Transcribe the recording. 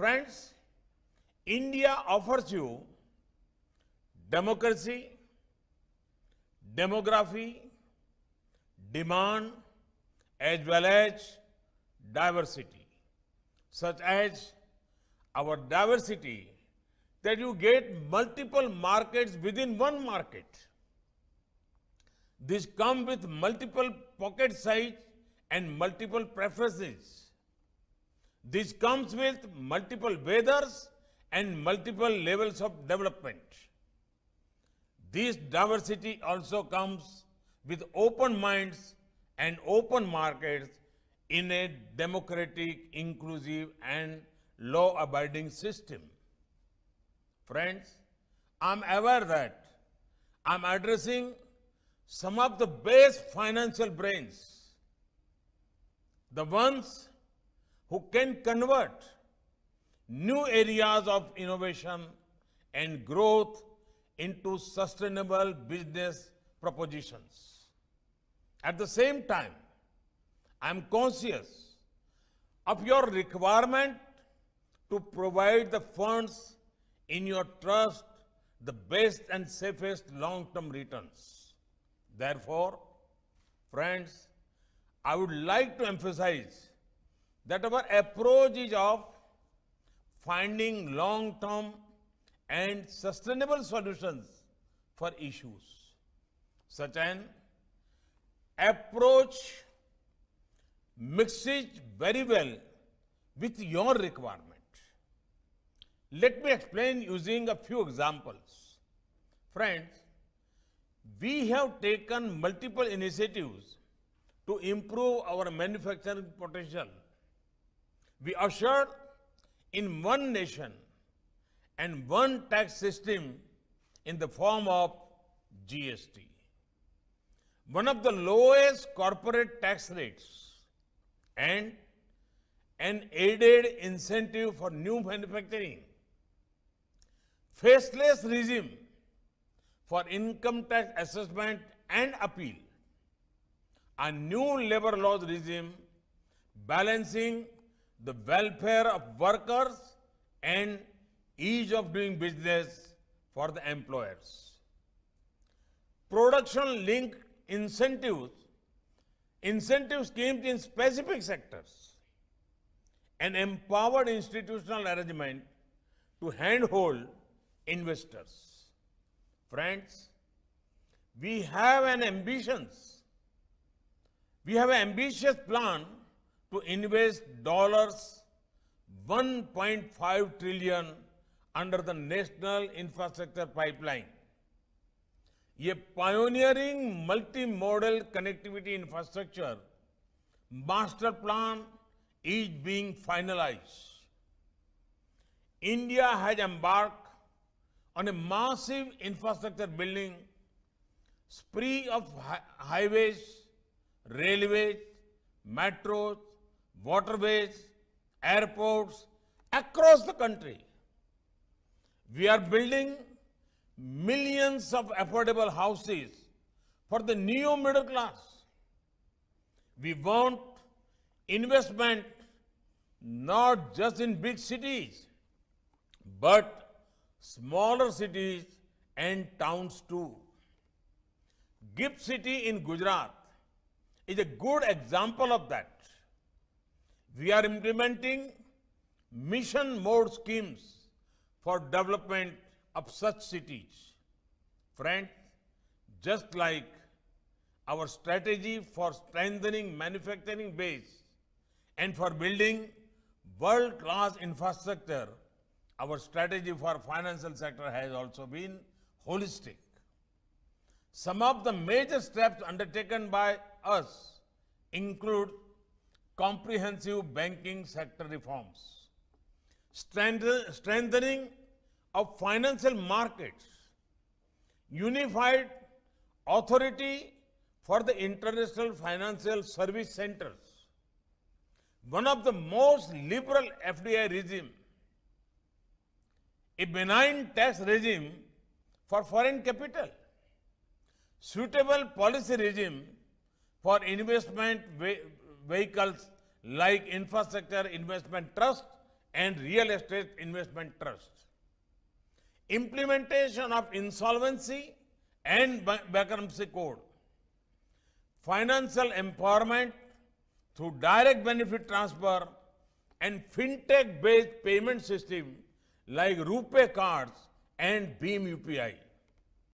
Friends, India offers you democracy, demography, demand, as well as diversity, such as our diversity that you get multiple markets within one market. This comes with multiple pocket size and multiple preferences. This comes with multiple weathers and multiple levels of development. This diversity also comes with open minds and open markets in a democratic, inclusive and law-abiding system. Friends, I'm aware that I'm addressing some of the best financial brains, the ones who can convert new areas of innovation and growth into sustainable business propositions. At the same time, I am conscious of your requirement to provide the funds in your trust the best and safest long-term returns. Therefore, friends, I would like to emphasize that our approach is of finding long-term and sustainable solutions for issues. Such an approach mixes very well with your requirement. Let me explain using a few examples. Friends, we have taken multiple initiatives to improve our manufacturing potential we ushered in one nation and one tax system in the form of GST. One of the lowest corporate tax rates and an aided incentive for new manufacturing. Faceless regime for income tax assessment and appeal. A new labor laws regime balancing the welfare of workers and ease of doing business for the employers. Production linked incentives, incentive schemes in specific sectors, and empowered institutional arrangement to handhold investors. Friends, we have an ambitions, we have an ambitious plan to invest dollars 1.5 trillion under the National Infrastructure Pipeline. a pioneering multimodal connectivity infrastructure master plan is being finalized. India has embarked on a massive infrastructure building spree of highways, railways, metros, waterways, airports across the country. We are building millions of affordable houses for the new middle class. We want investment not just in big cities, but smaller cities and towns too. Gift City in Gujarat is a good example of that. We are implementing mission mode schemes for development of such cities. Friends, just like our strategy for strengthening manufacturing base and for building world-class infrastructure, our strategy for financial sector has also been holistic. Some of the major steps undertaken by us include comprehensive banking sector reforms, strengthening of financial markets, unified authority for the international financial service centers, one of the most liberal FDI regime, a benign tax regime for foreign capital, suitable policy regime for investment vehicles like Infrastructure Investment Trust and Real Estate Investment Trust. Implementation of insolvency and bankruptcy code. Financial empowerment through direct benefit transfer and fintech based payment system like Rupee cards and Beam UPI.